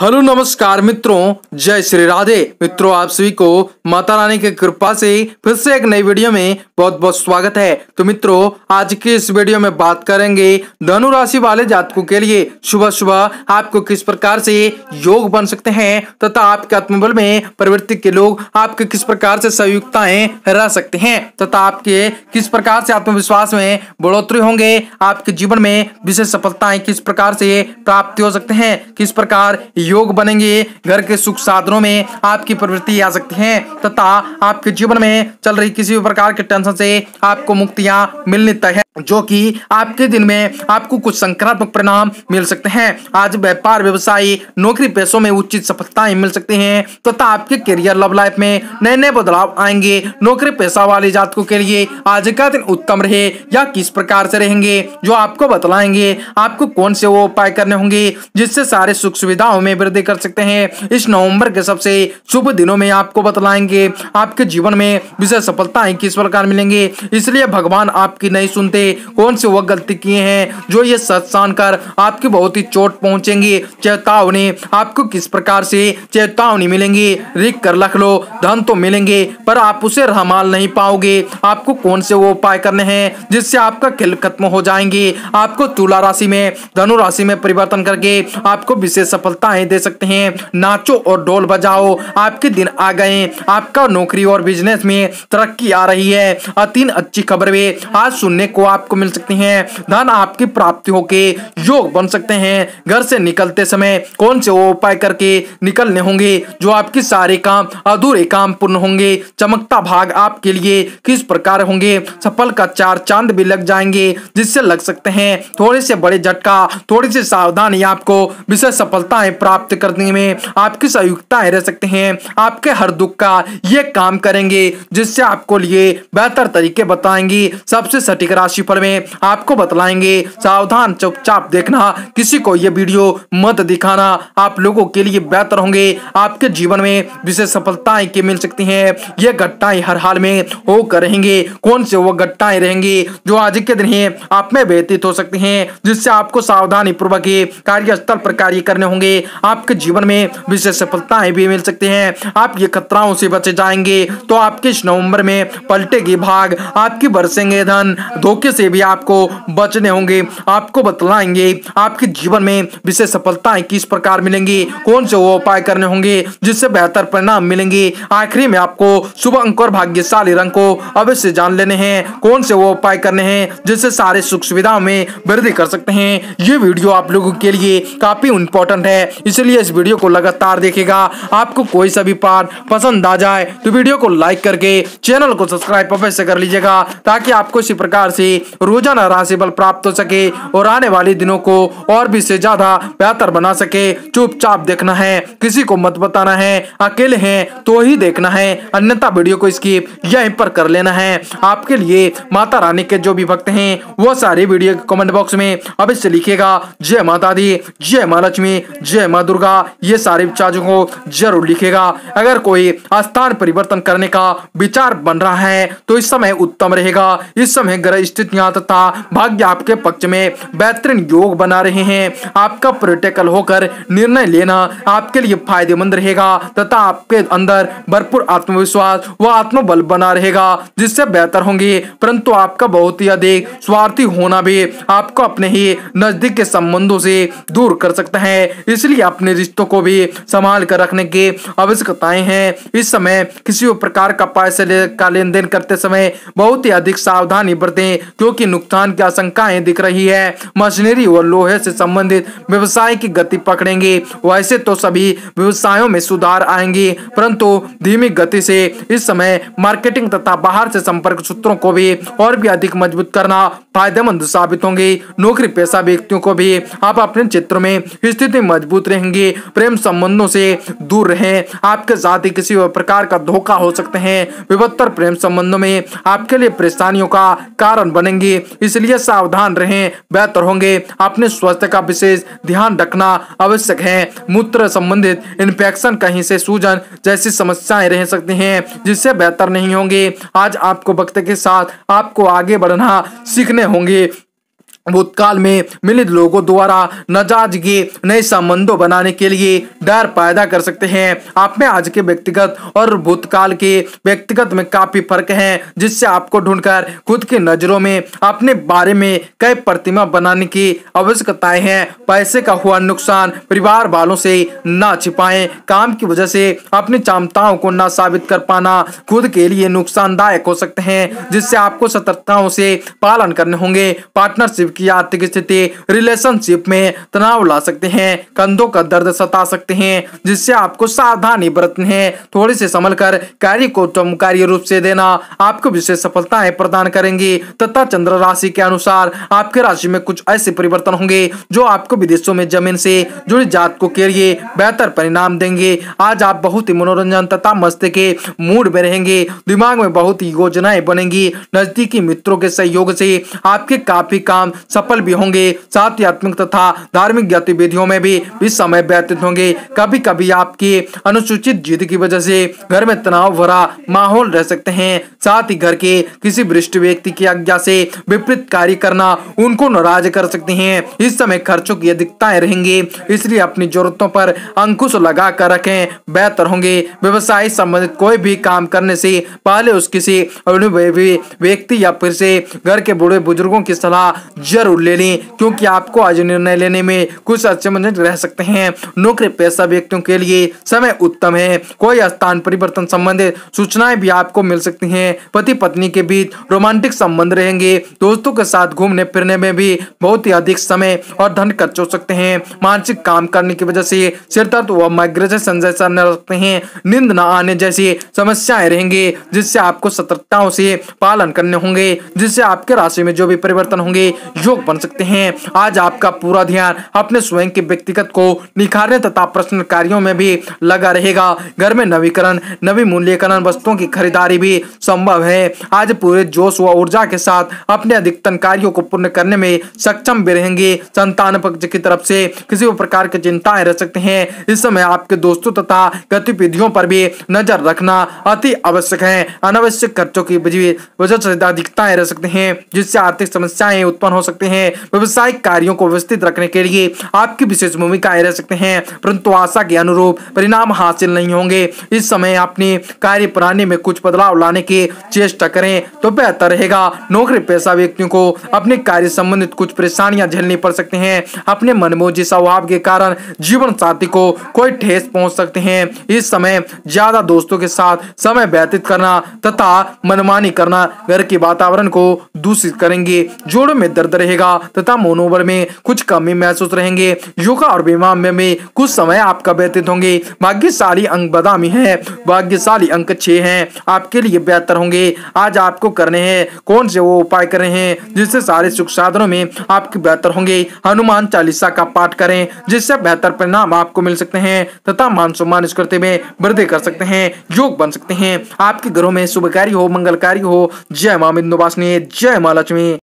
hello नमस्कार मित्रों जय श्री राधे मित्रों आप सभी को माता रानी की कृपा से फिर से एक नई वीडियो में बहुत बहुत स्वागत है तो मित्रों आज के इस वीडियो में बात करेंगे धनु राशि वाले जातकों के लिए सुबह सुबह आपको किस प्रकार से योग बन सकते हैं तथा आपके आत्मबल में प्रवृत्ति के लोग आपके किस प्रकार से संयुक्ताएं रह सकते हैं तथा आपके किस प्रकार से आत्मविश्वास में बढ़ोतरी होंगे आपके जीवन में विशेष सफलताएं किस प्रकार से प्राप्ति हो सकते हैं किस प्रकार योग बनेंगे घर के सुख साधनों में आपकी प्रवृत्ति आ सकती है तथा आपके जीवन में चल रही किसी भी प्रकार के टेंशन से आपको मुक्तियां मिलने तय है जो कि आपके दिन में आपको कुछ सकारात्मक परिणाम मिल सकते हैं आज व्यापार व्यवसाय नौकरी पैसों में उचित सफलताएं मिल सकती हैं तथा आपके करियर लव लाइफ में नए नए बदलाव आएंगे नौकरी पैसा वाले जातकों के लिए आज का दिन उत्तम रहे या किस प्रकार से रहेंगे जो आपको बतलाएंगे आपको कौन से वो उपाय करने होंगे जिससे सारे सुख सुविधाओं में वृद्धि कर सकते हैं इस नवंबर के सबसे शुभ दिनों में आपको बतलाएंगे आपके जीवन में विशेष सफलताएं किस प्रकार मिलेंगे इसलिए भगवान आपकी नहीं सुनते कौन से वह गलती किए हैं जो ये सत्सान कर आपकी बहुत ही चोट पहुंचेंगे चेतावनी आपको किस प्रकार से चेतावनी मिलेंगी रिक कर रख लो धन तो मिलेंगे पर आप उसे रहमाल नहीं पाओगे आपको कौन से वो उपाय करने हैं जिससे आपका खेल खत्म हो जाएंगे आपको तुला राशि में धनु राशि में परिवर्तन करके आपको विशेष सफलताएं सुझाएं दे सकते हैं नाचो और ढोल बजाओ आपके दिन आ गए आपका नौकरी और बिजनेस में तरक्की आ रही है तीन अच्छी खबर भी आज सुनने को आपको मिल सकती है धन आपकी प्राप्ति होके योग बन सकते हैं घर से निकलते समय कौन से उपाय करके निकलने होंगे जो आपके सारे काम अधूरे काम पूर्ण होंगे चमकता भाग आपके लिए किस प्रकार होंगे सफल का चार चांद भी लग जाएंगे जिससे लग सकते हैं थोड़े से बड़े झटका थोड़ी सी सावधानी आपको विशेष सफलताएं प्राप्त करने में आपकी सहयोगता रह सकते हैं आपके हर दुख का ये काम करेंगे जिससे आपको लिए बेहतर तरीके बताएंगे सबसे सटीक राशि राशिफल में आपको बतलाएंगे सावधान चुपचाप देखना किसी को ये वीडियो मत दिखाना आप लोगों के लिए बेहतर होंगे आपके जीवन में विशेष सफलताएं के मिल सकती हैं ये घटनाएं हर हाल में होकर रहेंगे कौन से वो घटनाएं रहेंगी जो आज के दिन है आप में व्यतीत हो सकती हैं जिससे आपको सावधानी पूर्वक कार्यस्थल पर कार्य करने होंगे आपके जीवन में विशेष सफलताएं भी मिल सकती हैं ये खतराओं से बचे जाएंगे तो आपके इस नवंबर में पलटेगी भाग आपकी बरसेंगे धन धोखे से भी आपको बचने होंगे आपको बतलाएंगे आपके जीवन में विशेष सफलताएं किस प्रकार मिलेंगी कौन से वो उपाय करने होंगे जिससे बेहतर परिणाम मिलेंगे आखिरी में आपको शुभ अंक और भाग्यशाली रंग को अवश्य जान लेने हैं कौन से वो उपाय करने हैं जिससे सारे सुख सुविधाओं में वृद्धि कर सकते हैं ये वीडियो आप लोगों के लिए काफी इम्पोर्टेंट है इसलिए इस वीडियो को लगातार देखेगा आपको कोई सा भी पार्ट पसंद आ जाए तो वीडियो को लाइक करके चैनल को सब्सक्राइब अवश्य कर लीजिएगा ताकि आपको इसी प्रकार से रोजाना राशिफल प्राप्त हो सके और आने वाले दिनों को और भी से ज्यादा बेहतर बना सके चुपचाप देखना है किसी को मत बताना है अकेले हैं तो ही देखना है अन्यथा वीडियो को स्कीप यही पर कर लेना है आपके लिए माता रानी के जो भी भक्त हैं वो सारे वीडियो कमेंट बॉक्स में अवश्य लिखेगा जय माता दी जय महालक्ष्मी जय माँ दुर्गा ये सारे विचारों को जरूर लिखेगा अगर कोई स्थान परिवर्तन करने का विचार बन रहा है तो इस समय उत्तम रहेगा इस समय ग्रह स्थितियां तथा भाग्य आपके पक्ष में बेहतरीन योग बना रहे हैं आपका प्रोटेकल होकर निर्णय लेना आपके लिए फायदेमंद रहेगा तथा आपके अंदर भरपूर आत्मविश्वास व आत्मबल बना रहेगा जिससे बेहतर होंगे परंतु आपका बहुत ही अधिक स्वार्थी होना भी आपको अपने ही नजदीक के संबंधों से दूर कर सकता है इसलिए अपने रिश्तों को भी संभाल कर रखने की आवश्यकताएं हैं इस समय किसी भी प्रकार का पैसे का लेन देन करते समय बहुत ही अधिक सावधानी बरतें क्योंकि नुकसान की आशंकाएं दिख रही है मशीनरी और लोहे से संबंधित व्यवसाय की गति पकड़ेंगे वैसे तो सभी व्यवसायों में सुधार आएंगे परंतु धीमी गति से इस समय मार्केटिंग तथा बाहर से संपर्क सूत्रों को भी और भी अधिक मजबूत करना फायदेमंद साबित होंगे नौकरी पेशा व्यक्तियों को भी आप अपने क्षेत्र में स्थिति मजबूत रहे रहेंगे प्रेम संबंधों से दूर रहें आपके साथ किसी प्रकार का धोखा हो सकते हैं विभत्तर प्रेम संबंधों में आपके लिए परेशानियों का कारण बनेंगे इसलिए सावधान रहें बेहतर होंगे अपने स्वास्थ्य का विशेष ध्यान रखना आवश्यक है मूत्र संबंधित इन्फेक्शन कहीं से सूजन जैसी समस्याएं रह सकती हैं जिससे बेहतर नहीं होंगे आज आपको वक्त के साथ आपको आगे बढ़ना सीखने होंगे भूतकाल में मिलित लोगों द्वारा नजाजगी नए संबंधों बनाने के लिए डर पैदा कर सकते हैं आप में आज के व्यक्तिगत और भूतकाल के व्यक्तिगत में काफी फर्क है जिससे आपको ढूंढकर खुद की नजरों में अपने बारे में कई प्रतिमा बनाने की आवश्यकताएं हैं पैसे का हुआ नुकसान परिवार वालों से ना छिपाए काम की वजह से अपनी क्षमताओं को ना साबित कर पाना खुद के लिए नुकसानदायक हो सकते हैं जिससे आपको सतर्कताओं से पालन करने होंगे पार्टनरशिप की आर्थिक स्थिति रिलेशनशिप में तनाव ला सकते हैं कंधों का दर्द सता सकते हैं हैं जिससे आपको सावधानी बरतनी है थोड़े से संभल कर कार्य को चमकारी रूप से देना आपको विशेष सफलताएं प्रदान करेंगी तथा चंद्र राशि के अनुसार आपके राशि में कुछ ऐसे परिवर्तन होंगे जो आपको विदेशों में जमीन से जुड़ी जात को के लिए बेहतर परिणाम देंगे आज आप बहुत ही मनोरंजन तथा मस्ती के मूड में रहेंगे दिमाग में बहुत ही योजनाएं बनेंगी नजदीकी मित्रों के सहयोग से आपके काफी काम सफल भी होंगे साथ ही आत्मिक तथा धार्मिक गतिविधियों में भी इस समय व्यतीत होंगे कभी कभी आपके अनुसूचित जीत की वजह से घर में तनाव भरा माहौल रह सकते हैं साथ ही घर के किसी वृष्ट व्यक्ति की आज्ञा से विपरीत कार्य करना उनको नाराज कर सकते हैं इस समय खर्चों की अधिकताएं रहेंगे इसलिए अपनी जरूरतों पर अंकुश लगा कर रखें बेहतर होंगे व्यवसाय संबंधित कोई भी काम करने से पहले उस किसी अनुभवी व्यक्ति या फिर से घर के बूढ़े बुजुर्गों की सलाह जरूर ले लें क्योंकि आपको आज निर्णय लेने में कुछ अच्छे रह सकते हैं नौकरी पैसा सब व्यक्तियों के लिए समय उत्तम है कोई स्थान परिवर्तन संबंधित सूचनाएं भी आपको मिल सकती हैं पति पत्नी के बीच रोमांटिक संबंध रहेंगे दोस्तों के साथ घूमने फिरने में भी बहुत ही अधिक समय और धन खर्च हो सकते हैं मानसिक काम करने की वजह से सिर दर्द व माइग्रेशन जैसा न रखते हैं नींद न आने जैसी समस्याएं रहेंगे जिससे आपको सतर्कताओं से पालन करने होंगे जिससे आपके राशि में जो भी परिवर्तन होंगे योग बन सकते हैं आज आपका पूरा ध्यान अपने स्वयं के व्यक्तिगत को निखारने तथा प्रदर्शन कार्यों में भी लगा रहेगा घर में नवीकरण नवी मूल्यकरण वस्तुओं की खरीदारी भी संभव है आज पूरे जोश व ऊर्जा के साथ अपने अधिकतम कार्यों को पूर्ण करने में सक्षम भी रहेंगे संतान पक्ष की तरफ से किसी भी प्रकार की चिंताएं रह सकते हैं इस समय आपके दोस्तों तथा गतिविधियों पर भी नजर रखना अति आवश्यक है अनावश्यक खर्चों की वजह से अधिकताएं रह सकते हैं जिससे आर्थिक समस्याएं उत्पन्न हो सकते हैं व्यवसायिक कार्यों को व्यवस्थित रखने के लिए आपकी विशेष भूमिकाएं रह सकते हैं परंतु तो आशा के अनुरूप परिणाम हासिल नहीं होंगे इस समय अपने कार्य प्रणाली में कुछ बदलाव लाने की चेष्टा करें तो बेहतर रहेगा नौकरी पेशा व्यक्तियों को अपने कार्य संबंधित कुछ परेशानियां झेलनी पड़ सकती हैं अपने मनमोजी स्वभाव के कारण जीवन साथी को कोई ठेस पहुंच सकते हैं इस समय ज्यादा दोस्तों के साथ समय व्यतीत करना तथा मनमानी करना घर के वातावरण को दूषित करेंगे जोड़ों में दर्द रहेगा तथा मनोबल में कुछ कमी महसूस रहेंगे योगा और बीमा में, में कुछ समय समय आपका व्यतीत होंगे भाग्यशाली अंक बदामी है भाग्यशाली अंक छे हैं आपके लिए बेहतर होंगे आज आपको करने हैं कौन से वो उपाय करें हैं जिससे सारे सुख साधनों में आपके बेहतर होंगे हनुमान चालीसा का पाठ करें जिससे बेहतर परिणाम आपको मिल सकते हैं तथा मान सम्मान करते में वृद्धि कर सकते हैं योग बन सकते हैं आपके घरों में शुभकारी हो मंगलकारी हो जय माँ बिंदुवासिनी जय माँ लक्ष्मी